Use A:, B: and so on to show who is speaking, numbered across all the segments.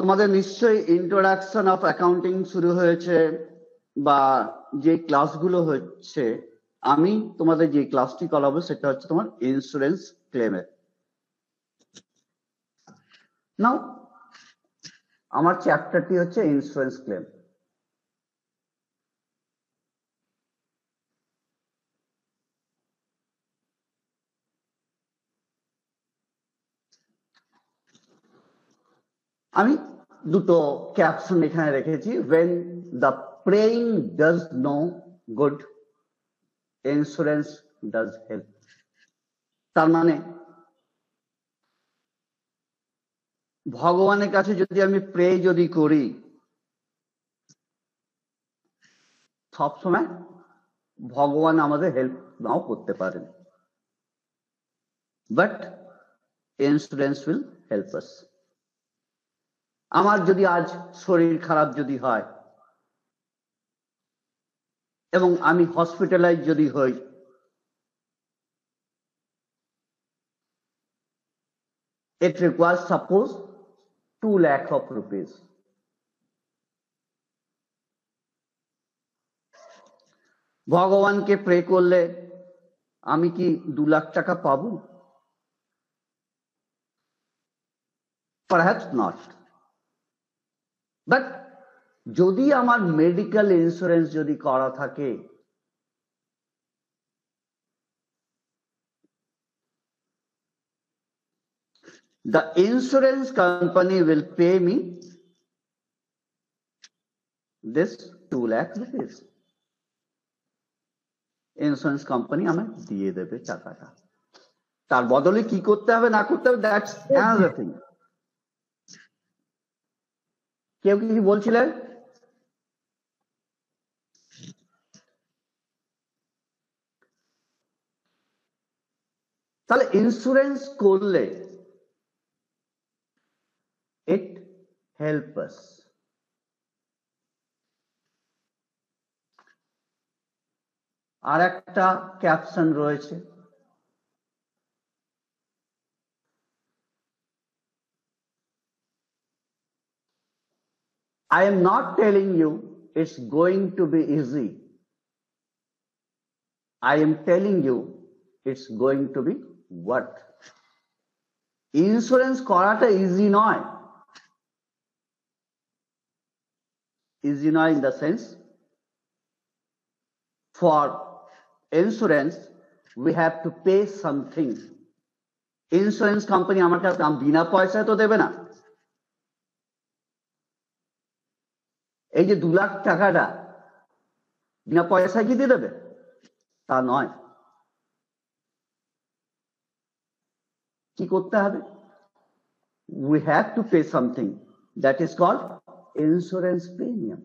A: তোমাদের নিশ্চয়ই introduction of accounting শুরু হয়েছে বা যে ক্লাসগুলো হচ্ছে আমি তোমাদের যে ক্লাসটি করাবো সেটা হচ্ছে তোমার ইন্স্যুরেন্স ক্লেমের নাও আমার চ্যাপ্টারটি হচ্ছে ইন্স্যুরেন্স ক্লেম আমি দুটো ক্যাপশন এখানে রেখেছি when the praying does no good insurance does help তার মানে ভগবানের কাছে যদি আমি প্রে যদি করি সবসময় ভগবান আমাদের হেল্প নাও করতে পারেন but insurance will help us আমার যদি আজ শরীর খারাপ যদি হয় এবং আমি হসপিটালাইজ যদি হই it requires suppose 2 lakh of rupees ভগবান কে প্রেকুলে আমি কি 2 লাখ টাকা পাব ফর হ্যাড নট বাট যদি আমার মেডিকেল ইন্স্যুরেন্স যদি করা থাকে the insurance company will pay me this 2 lakh rupees insurance company আমায় দিয়ে দেবে টাকাটা তার বদলে কি করতে হবে না করতে হবে দ্যাটস অ্যানাদার থিং কেউ কি বলছিলেন তাহলে ইন্স্যুরেন্স করলে ইট হেল্প আর একটা ক্যাপশন রয়েছে I am not telling you it's going to be easy. I am telling you it's going to be worth. Insurance korata easy noy. Easy noy in the sense for insurance we have to pay something. Insurance company amar kache am bina paisa to debe na. এই যে দু লাখ টাকাটা বিনা পয়সায় কি দিয়ে দেবে তা নয় কি করতে হবে we have to pay something that is called insurance premium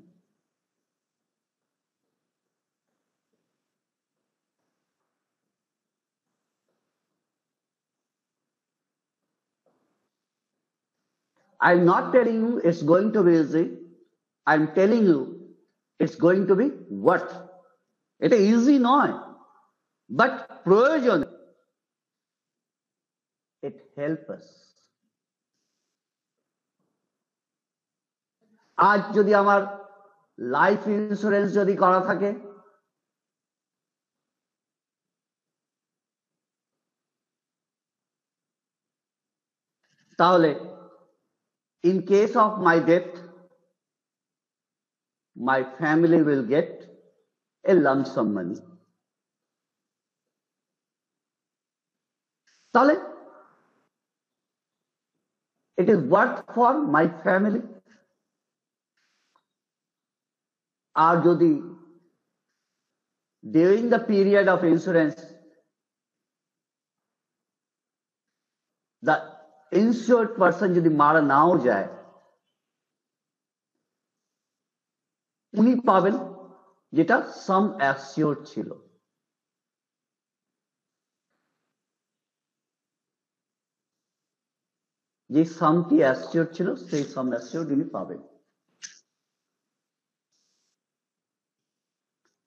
A: I'm not telling you it's going to be easy. I am telling you it's going to be worth এটা ইজি নয় বাট প্রয়োজন ইট হেল্প আজ যদি আমার life insurance যদি করা থাকে তাহলে in case of my death my family will get a lump sum money তাহলে it is worth for my family আর during the period of insurance the insured person যদি মারা নাও যায় উনি পাবেন যেটা সাম অ্যাসিওর ছিল যে সামটি অ্যাসিওর ছিল সেই সাম অ্যাসিওর উনি পাবেন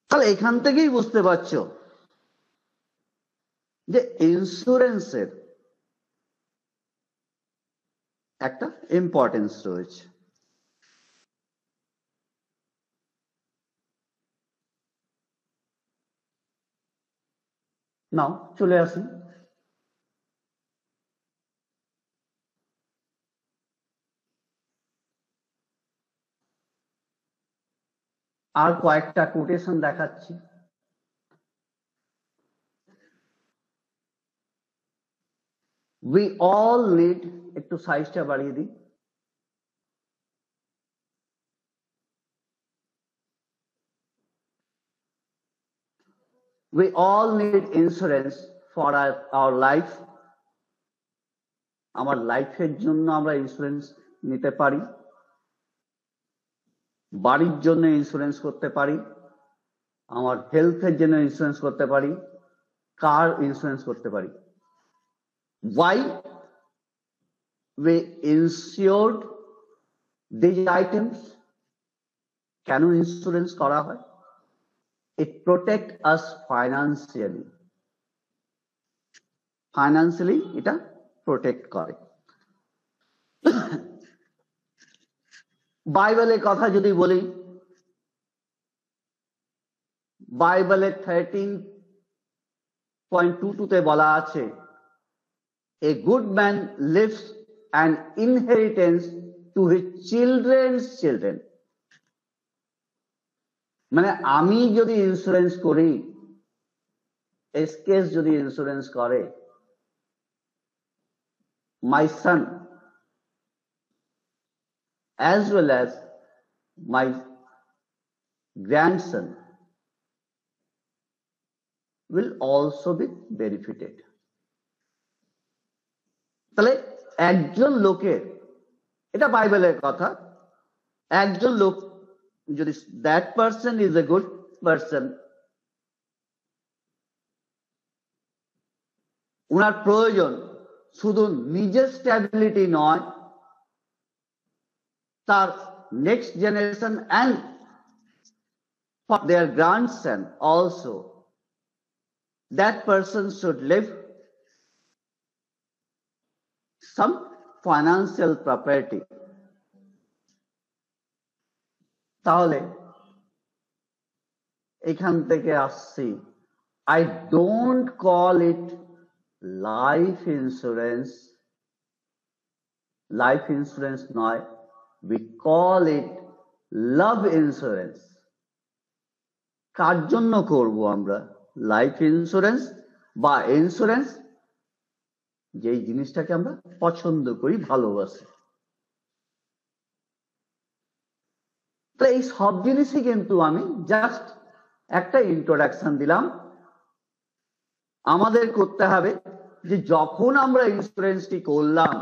A: তাহলে এখান থেকেই বুঝতে পারছো যে ইন্স্যুরেন্সের একটা ইম্পর্টেন্স রয়েছে ন তো লেছি আর কয়েকটা কোটেশন দেখাচ্ছি উই অল লেট একটু সাইজটা বাড়িয়ে দি We all need insurance for our, our life. Our life is our insurance nite pari. Body journey insurance korte pari. Our health journey insurance korte pari. Car insurance korte pari. Why we insured these items? Can you insurance kora hai? it protect us financially financially এটা protect করে বাইবেলের কথা যদি বলি বাইবেলের thirteen point two টুতে বলা আছে a good man leaves an inheritance to his childrens children মানে আমি যদি ইন্স্যুরেন্স করি এসকেস যদি ইন্স্যুরেন্স করে my son as well as my grandson will also be benefited তাহলে একজন লোকের এটা বাইবেলের কথা একজন লোক যদি that person is a good person ওনার প্রয়োজন শুধু নিজের স্ট্যাবিলিটি নয় তার next generation and for their grandson also. That person should leave some financial property. তাহলে এখান থেকে আসছি I don't call it life insurance life insurance নয় we call it love insurance কার জন্য করব আমরা লাইফ ইন্স্যুরেন্স বা ইন্স্যুরেন্স যেই জিনিসটাকে আমরা পছন্দ করি ভালোবাসি তো এই সব জিনিসই কিন্তু আমি জাস্ট একটা ইন্ট্রোডাকশন দিলাম আমাদের করতে হবে যে যখন আমরা ইন্স্যুরেন্সটি করলাম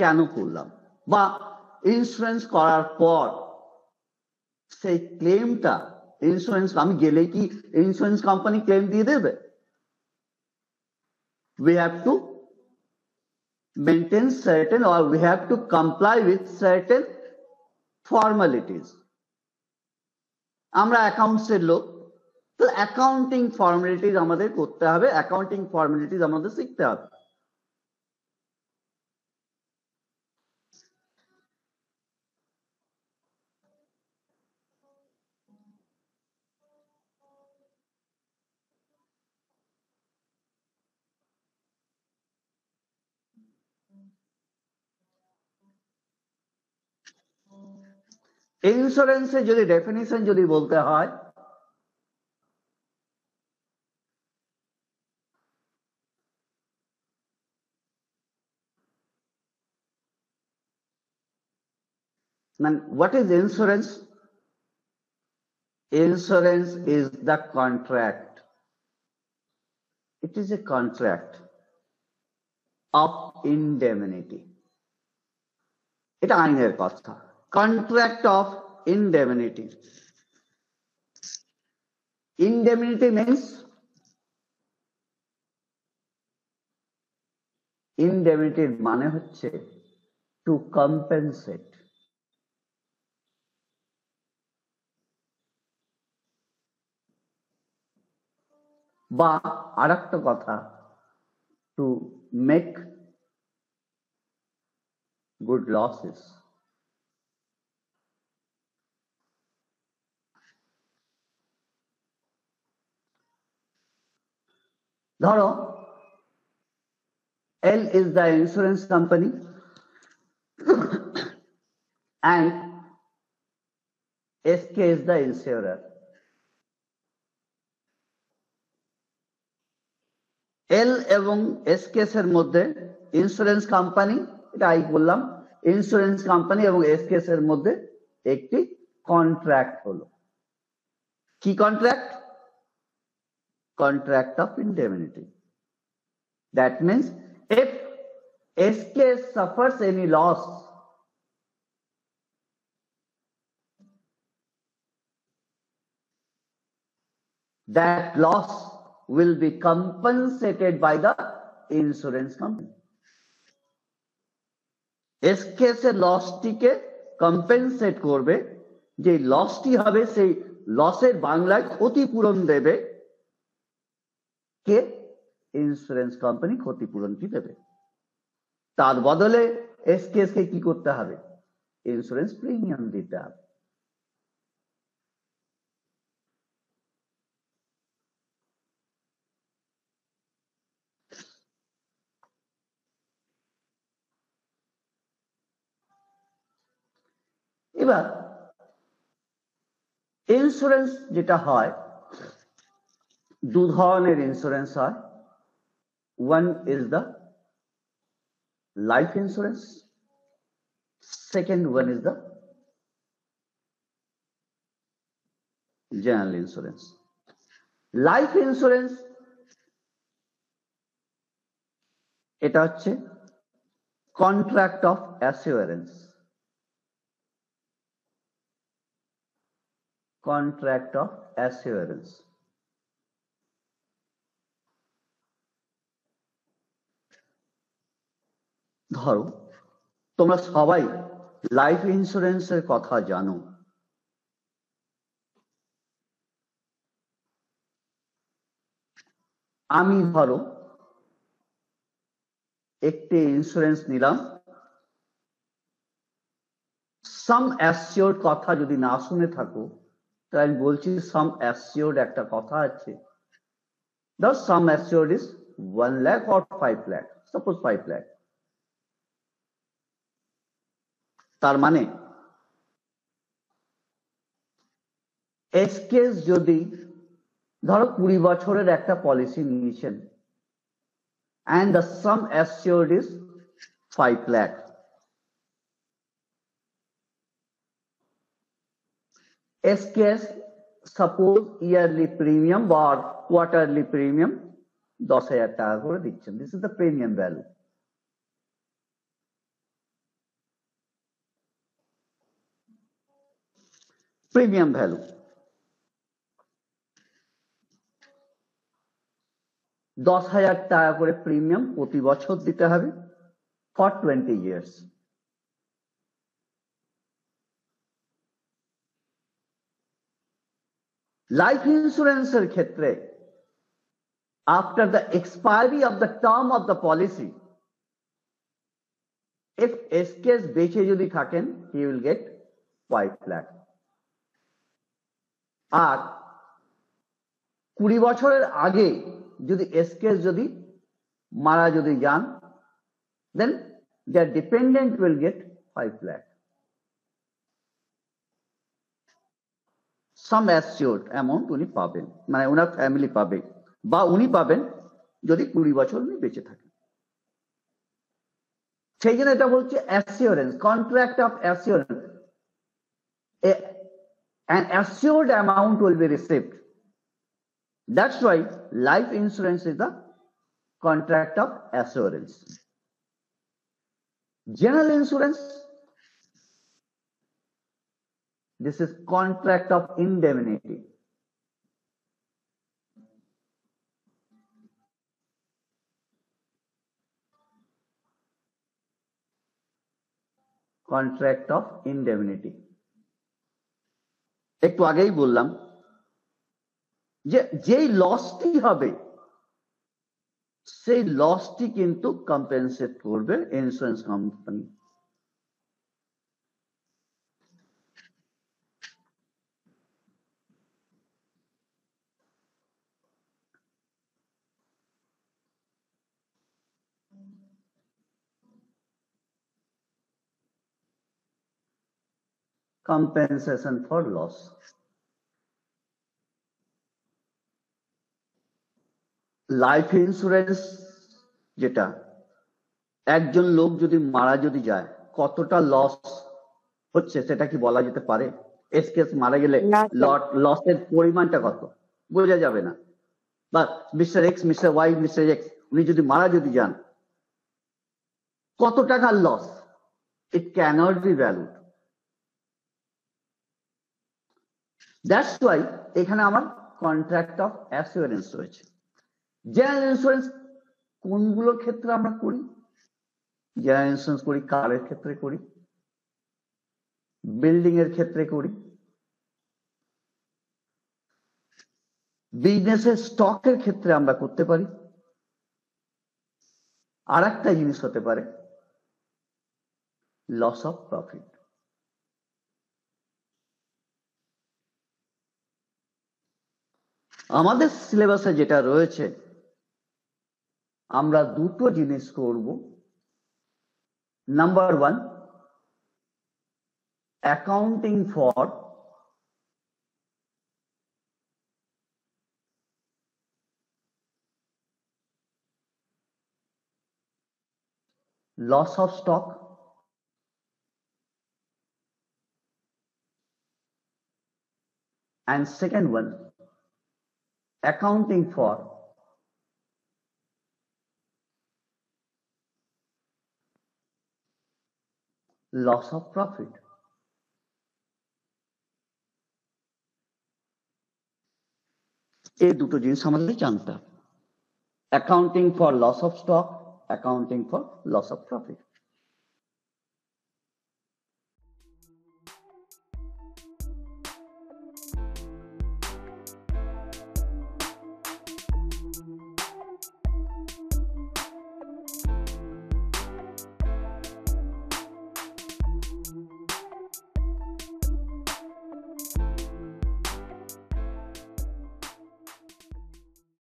A: কেন করলাম বা ইন্স্যুরেন্স করার পর সেই ক্লেমটা ইন্স্যুরেন্স আমি গেলে কি ইন্স্যুরেন্স কোম্পানি ক্লেম দিয়ে দেবে we have to maintain certain or we have to comply with certain formalities. আমরা accounts এর লোক তো accounting formalities আমাদের করতে হবে accounting formalities আমাদের শিখতে হবে ইন্স্যুরেন্সে যদি ডেফিনিশন যদি বলতে হয় Then what is insurance? Insurance is the contract. It is a contract of indemnity. এটা আইনের কথা contract of indemnity. Indemnity means indemnity মানে হচ্ছে to compensate. Ba arakta katha to make good losses. ধরো L is the insurance company and S K is the insurer L এবং SKS এর মধ্যে insurance company এটা আই বললাম ইন্স্যুরেন্স কোম্পানি এবং এসকেস এর মধ্যে একটি কন্ট্রাক্ট হলো কি contract contract of indemnity. That means if SK suffers any loss, that loss will be compensated by the insurance company. এসকেসে লসটিকে কম্পেনসেট করবে যে লসটি হবে সেই লসের বাংলায় ক্ষতিপূরণ দেবে কে ইন্স্যুরেন্স কোম্পানি ক্ষতিপূরণটি দেবে তার বদলে এসকেএস কে কি করতে হবে ইন্স্যুরেন্স প্রিমিয়াম দিতে হবে এবার ইন্স্যুরেন্স যেটা হয় দু ধরনের ইন্স্যুরেন্স হয় one is the life insurance second one is the general insurance life insurance এটা হচ্ছে contract of assurance contract of assurance ধরো তোমরা সবাই লাইফ ইন্স্যুরেন্সের কথা জানো আমি ধরো একটি ইন্স্যুরেন্স নিলাম সাম অ্যাসিওর কথা যদি না শুনে থাকো তাহলে আমি বলছি সাম অ্যাসিওর একটা কথা আছে ধর sum assure is one lakh or five lakh suppose five lakh मान लें एसकेएस यदि ধরো 20 বছরের একটা পলিসি নিছেন and the sum assured is 5 lakh SKS suppose yearly premium বার কোয়ার্টারলি প্রিমিয়াম 10000 টাকা করে দিচ্ছেন this is the premium value premium value 10000 টাকা করে প্রিমিয়াম প্রতি বছর দিতে হবে ফর 20 ইয়ার্স লাইফ ইন্স্যুরেন্সের ক্ষেত্রে after the expiry of the term of the policy if S K বেঁচে যদি থাকেন ইউ উইল গেট 5 লাখ আর কুড়ি বছরের আগে যদি এসকেস যদি মারা যদি যান then their dependent will get five lakh sum assure amount উনি পাবেন মানে ওনার ফ্যামিলি পাবে বা উনি পাবেন যদি কুড়ি বছর উনি বেঁচে থাকেন সেই জন্য এটা বলছে assurance contract of assurance an assured amount will be received. That's why life insurance is a contract of assurance. General insurance, this is contract of indemnity. Contract of indemnity. একটু আগেই বললাম যে যে লসটি হবে সেই লসটি কিন্তু কম্পেনসেট করবে ইনসেন্স compensate compensation for loss. Life insurance যেটা একজন লোক যদি মারা যদি যায় কতটা লস হচ্ছে সেটা কি বলা যেতে পারে এসকেস মারা গেলে লসের পরিমাণটা কত বোঝা যাবে না বা mister X mister Y mister X উনি যদি মারা যদি যান কত টাকার loss it cannot be valued that's why এখানে আমার কন্ট্রাক্ট অফ অ্যাসিওরেন্স রয়েছে জেনারেল ইন্স্যুরেন্স কোনগুলো ক্ষেত্রে আমরা করি জেনারেল ইন্স্যুরেন্স করি কারের ক্ষেত্রে করি বিল্ডিং এর ক্ষেত্রে করি বিজনেসের স্টকের ক্ষেত্রে আমরা করতে পারি আর একটা জিনিস হতে পারে লস অফ প্রফিট আমাদের সিলেবাসে যেটা রয়েছে আমরা দুটো জিনিস করব number one accounting for loss of stock and second one accounting for loss of profit. এই দুটো জিনিস আমাদের জানতে হবে accounting for loss of stock accounting for loss of profit